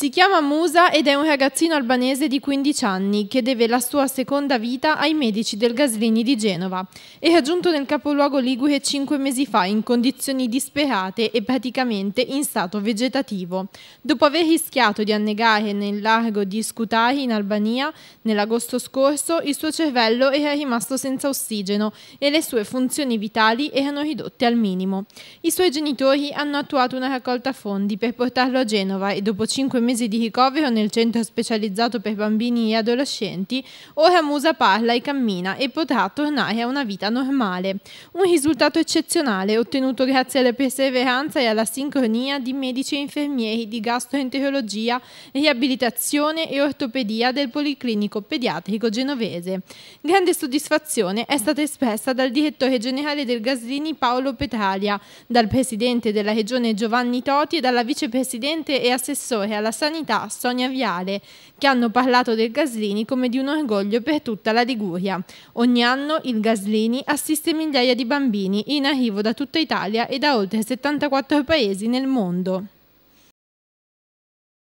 Si chiama Musa ed è un ragazzino albanese di 15 anni che deve la sua seconda vita ai medici del Gaslini di Genova. Era giunto nel capoluogo Ligure cinque mesi fa in condizioni disperate e praticamente in stato vegetativo. Dopo aver rischiato di annegare nel largo di Scutari in Albania, nell'agosto scorso il suo cervello era rimasto senza ossigeno e le sue funzioni vitali erano ridotte al minimo. I suoi genitori hanno attuato una raccolta fondi per portarlo a Genova e dopo cinque mesi mesi di ricovero nel centro specializzato per bambini e adolescenti, ora Musa parla e cammina e potrà tornare a una vita normale. Un risultato eccezionale ottenuto grazie alla perseveranza e alla sincronia di medici e infermieri di gastroenterologia, riabilitazione e ortopedia del Policlinico Pediatrico Genovese. Grande soddisfazione è stata espressa dal direttore generale del Gaslini Paolo Petralia, dal presidente della regione Giovanni Toti e dalla vicepresidente e assessore alla Sanità, Sonia Viale, che hanno parlato del Gaslini come di un orgoglio per tutta la Liguria. Ogni anno il Gaslini assiste migliaia di bambini in arrivo da tutta Italia e da oltre 74 paesi nel mondo.